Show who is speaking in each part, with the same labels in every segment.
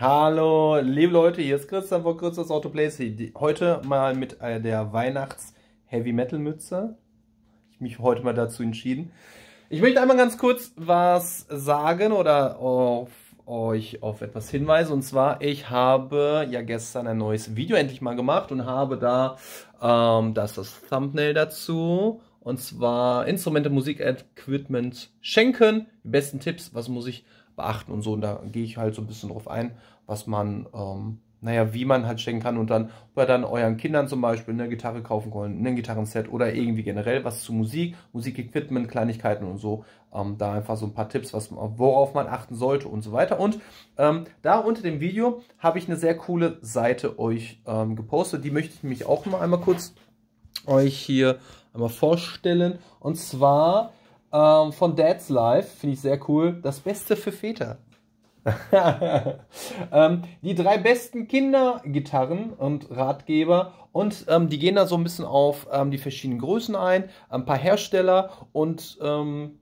Speaker 1: Hallo, liebe Leute, hier ist Christian von Christus Autoplays. Heute mal mit äh, der Weihnachts-Heavy-Metal-Mütze. Ich mich heute mal dazu entschieden. Ich möchte einmal ganz kurz was sagen oder auf euch auf etwas hinweisen. Und zwar, ich habe ja gestern ein neues Video endlich mal gemacht und habe da, ähm, das ist das Thumbnail dazu. Und zwar Instrumente, Musik, Equipment schenken. Die besten Tipps, was muss ich beachten und so. Und da gehe ich halt so ein bisschen drauf ein, was man, ähm, naja, wie man halt schenken kann und dann, ob ihr dann euren Kindern zum Beispiel eine Gitarre kaufen wollen, ein Gitarrenset oder irgendwie generell was zu Musik, Musikequipment, Kleinigkeiten und so. Ähm, da einfach so ein paar Tipps, was, worauf man achten sollte und so weiter. Und ähm, da unter dem Video habe ich eine sehr coole Seite euch ähm, gepostet. Die möchte ich mich auch mal einmal kurz euch hier einmal vorstellen. Und zwar ähm, von Dad's Life, finde ich sehr cool. Das Beste für Väter. ähm, die drei besten Kindergitarren und Ratgeber. Und ähm, die gehen da so ein bisschen auf ähm, die verschiedenen Größen ein, ein paar Hersteller. Und ähm,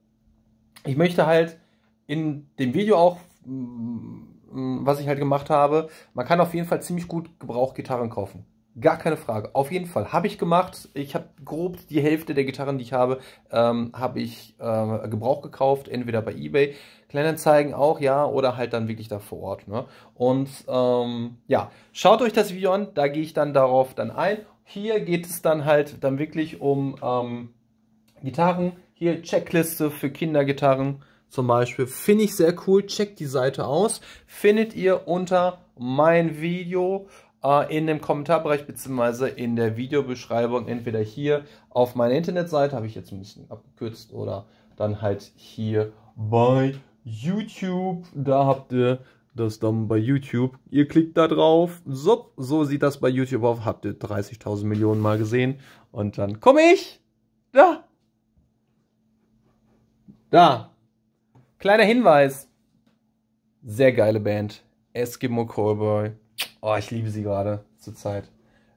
Speaker 1: ich möchte halt in dem Video auch, mm, mm, was ich halt gemacht habe, man kann auf jeden Fall ziemlich gut Gebrauchgitarren kaufen. Gar keine Frage. Auf jeden Fall. Habe ich gemacht. Ich habe grob die Hälfte der Gitarren, die ich habe, ähm, habe ich äh, Gebrauch gekauft. Entweder bei Ebay, Kleinanzeigen auch, ja, oder halt dann wirklich da vor Ort. Ne? Und ähm, ja, schaut euch das Video an. Da gehe ich dann darauf dann ein. Hier geht es dann halt dann wirklich um ähm, Gitarren. Hier Checkliste für Kindergitarren zum Beispiel. Finde ich sehr cool. Checkt die Seite aus. Findet ihr unter mein Video äh, in dem Kommentarbereich bzw. in der Videobeschreibung. Entweder hier auf meiner Internetseite, habe ich jetzt ein bisschen abgekürzt, oder dann halt hier bei YouTube. Da habt ihr das dann bei YouTube. Ihr klickt da drauf. So, so sieht das bei YouTube auf. Habt ihr 30.000 Millionen Mal gesehen. Und dann komme ich. Da. Da. Kleiner Hinweis. Sehr geile Band. Eskimo Callboy. Oh, ich liebe sie gerade zur Zeit.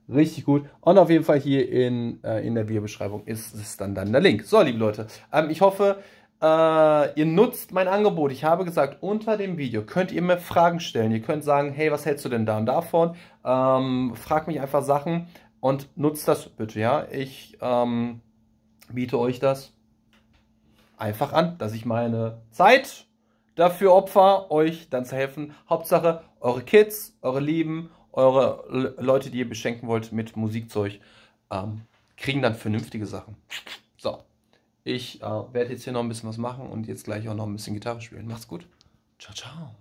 Speaker 1: Richtig gut. Und auf jeden Fall hier in, äh, in der Videobeschreibung ist es dann, dann der Link. So, liebe Leute, ähm, ich hoffe, äh, ihr nutzt mein Angebot. Ich habe gesagt, unter dem Video könnt ihr mir Fragen stellen. Ihr könnt sagen, hey, was hältst du denn da und davon? Ähm, frag mich einfach Sachen und nutzt das bitte, ja. Ich ähm, biete euch das einfach an, dass ich meine Zeit dafür Opfer, euch dann zu helfen. Hauptsache eure Kids, eure Lieben, eure Le Leute, die ihr beschenken wollt mit Musikzeug, ähm, kriegen dann vernünftige Sachen. So, ich äh, werde jetzt hier noch ein bisschen was machen und jetzt gleich auch noch ein bisschen Gitarre spielen. Macht's gut. Ciao, ciao.